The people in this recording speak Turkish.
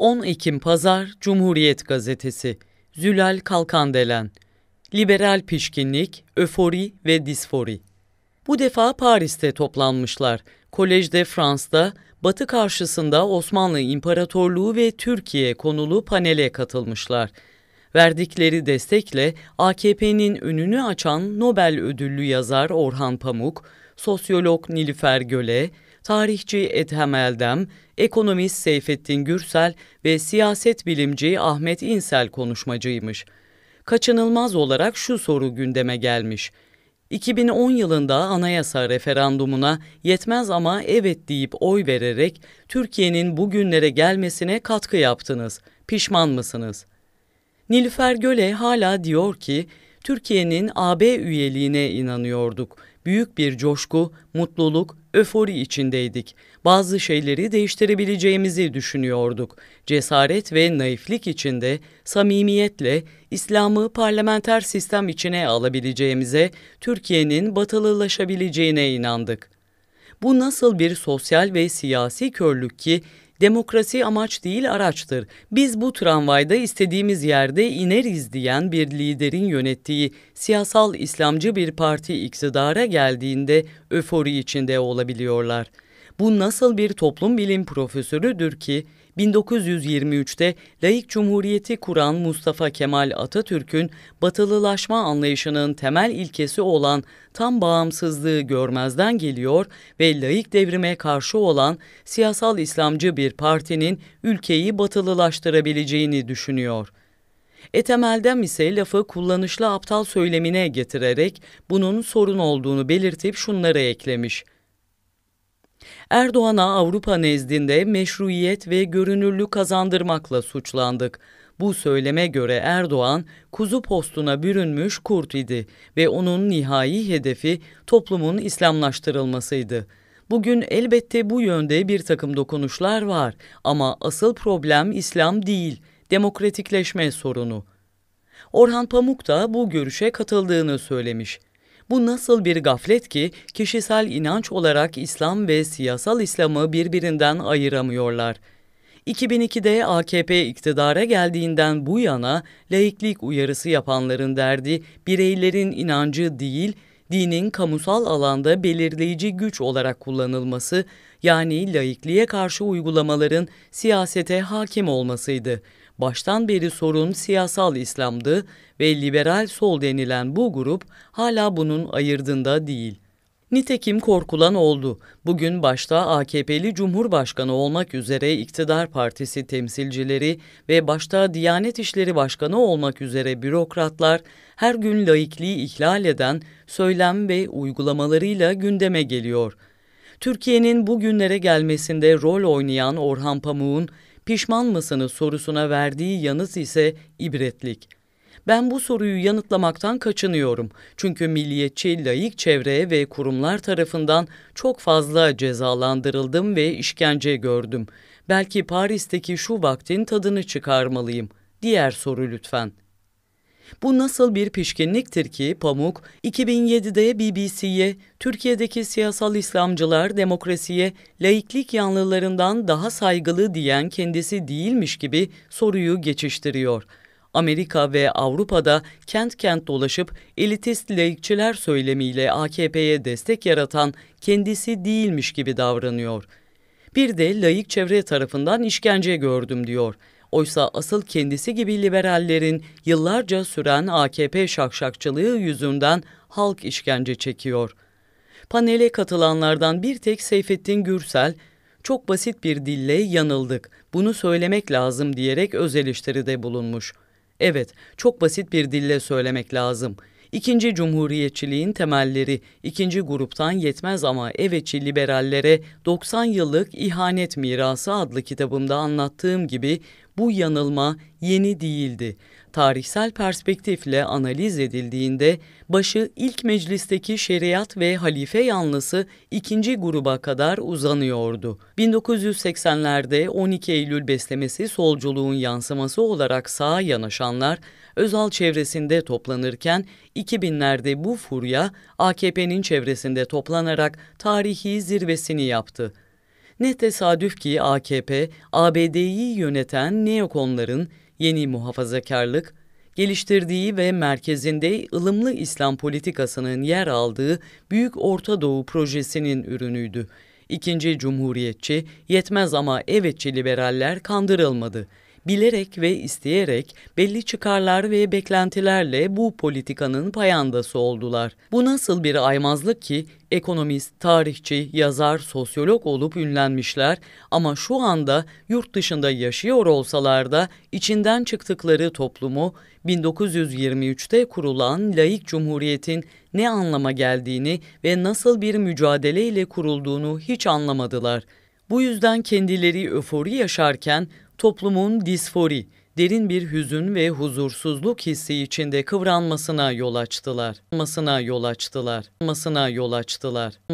10 Ekim Pazar Cumhuriyet Gazetesi Zülal Kalkandelen Liberal pişkinlik, öfori ve disfori. Bu defa Paris'te toplanmışlar. Kolejde Fransa'da Batı karşısında Osmanlı İmparatorluğu ve Türkiye konulu panele katılmışlar. Verdikleri destekle AKP'nin önünü açan Nobel ödüllü yazar Orhan Pamuk, sosyolog Nilüfer Göle, tarihçi Ethem Eldem, ekonomist Seyfettin Gürsel ve siyaset bilimci Ahmet İnsel konuşmacıymış. Kaçınılmaz olarak şu soru gündeme gelmiş. 2010 yılında anayasa referandumuna yetmez ama evet deyip oy vererek Türkiye'nin bugünlere gelmesine katkı yaptınız. Pişman mısınız? Nilüfer Göle hala diyor ki, Türkiye'nin AB üyeliğine inanıyorduk. Büyük bir coşku, mutluluk Öfori içindeydik. Bazı şeyleri değiştirebileceğimizi düşünüyorduk. Cesaret ve naiflik içinde samimiyetle İslam'ı parlamenter sistem içine alabileceğimize, Türkiye'nin batılılaşabileceğine inandık. Bu nasıl bir sosyal ve siyasi körlük ki Demokrasi amaç değil araçtır. Biz bu tramvayda istediğimiz yerde ineriz diyen bir liderin yönettiği siyasal İslamcı bir parti iktidara geldiğinde öfori içinde olabiliyorlar.'' Bu nasıl bir toplum bilim profesörüdür ki 1923'te layık cumhuriyeti kuran Mustafa Kemal Atatürk'ün batılılaşma anlayışının temel ilkesi olan tam bağımsızlığı görmezden geliyor ve layık devrime karşı olan siyasal İslamcı bir partinin ülkeyi batılılaştırabileceğini düşünüyor. Etemel'den ise lafı kullanışlı aptal söylemine getirerek bunun sorun olduğunu belirtip şunları eklemiş.'' Erdoğan'a Avrupa nezdinde meşruiyet ve görünürlük kazandırmakla suçlandık. Bu söyleme göre Erdoğan kuzu postuna bürünmüş kurt idi ve onun nihai hedefi toplumun İslamlaştırılmasıydı. Bugün elbette bu yönde bir takım dokunuşlar var ama asıl problem İslam değil, demokratikleşme sorunu. Orhan Pamuk da bu görüşe katıldığını söylemiş. Bu nasıl bir gaflet ki kişisel inanç olarak İslam ve siyasal İslam'ı birbirinden ayıramıyorlar. 2002'de AKP iktidara geldiğinden bu yana laiklik uyarısı yapanların derdi bireylerin inancı değil, dinin kamusal alanda belirleyici güç olarak kullanılması, yani laikliğe karşı uygulamaların siyasete hakim olmasıydı. Baştan beri sorun siyasal İslam'dı ve liberal sol denilen bu grup hala bunun ayırdında değil. Nitekim korkulan oldu. Bugün başta AKP'li Cumhurbaşkanı olmak üzere iktidar partisi temsilcileri ve başta Diyanet İşleri Başkanı olmak üzere bürokratlar her gün laikliği ihlal eden söylem ve uygulamalarıyla gündeme geliyor. Türkiye'nin bugünlere gelmesinde rol oynayan Orhan Pamuk'un pişman mısınız sorusuna verdiği yanıt ise ibretlik. Ben bu soruyu yanıtlamaktan kaçınıyorum. Çünkü milliyetçi layık çevreye ve kurumlar tarafından çok fazla cezalandırıldım ve işkence gördüm. Belki Paris'teki şu vaktin tadını çıkarmalıyım. Diğer soru lütfen.'' Bu nasıl bir pişkinliktir ki Pamuk 2007'de BBC'ye Türkiye'deki siyasal İslamcılar demokrasiye laiklik yanlılarından daha saygılı diyen kendisi değilmiş gibi soruyu geçiştiriyor. Amerika ve Avrupa'da kent kent dolaşıp elitist laikçiler söylemiyle AKP'ye destek yaratan kendisi değilmiş gibi davranıyor. Bir de laik çevre tarafından işkence gördüm diyor.'' Oysa asıl kendisi gibi liberallerin yıllarca süren AKP şakşakçılığı yüzünden halk işkence çekiyor. Panele katılanlardan bir tek Seyfettin Gürsel, çok basit bir dille yanıldık, bunu söylemek lazım diyerek öz eleştiride bulunmuş. Evet, çok basit bir dille söylemek lazım.'' İkinci Cumhuriyetçiliğin temelleri, ikinci gruptan yetmez ama evetçi liberallere 90 yıllık ihanet mirası adlı kitabımda anlattığım gibi bu yanılma yeni değildi tarihsel perspektifle analiz edildiğinde başı ilk meclisteki şeriat ve halife yanlısı ikinci gruba kadar uzanıyordu. 1980'lerde 12 Eylül beslemesi solculuğun yansıması olarak sağa yanaşanlar Özal çevresinde toplanırken 2000'lerde bu furya AKP'nin çevresinde toplanarak tarihi zirvesini yaptı. Ne tesadüf ki AKP, ABD'yi yöneten neokonların Yeni muhafazakarlık, geliştirdiği ve merkezinde ılımlı İslam politikasının yer aldığı Büyük Orta Doğu projesinin ürünüydü. İkinci Cumhuriyetçi, yetmez ama evetçi liberaller kandırılmadı bilerek ve isteyerek belli çıkarlar ve beklentilerle bu politikanın payandası oldular. Bu nasıl bir aymazlık ki ekonomist, tarihçi, yazar, sosyolog olup ünlenmişler ama şu anda yurt dışında yaşıyor olsalar da içinden çıktıkları toplumu 1923'te kurulan laik cumhuriyetin ne anlama geldiğini ve nasıl bir mücadeleyle kurulduğunu hiç anlamadılar. Bu yüzden kendileri öfori yaşarken toplumun disfori, derin bir hüzün ve huzursuzluk hissi içinde kıvranmasına yol açtılar. Masına yol açtılar. Masına yol açtılar.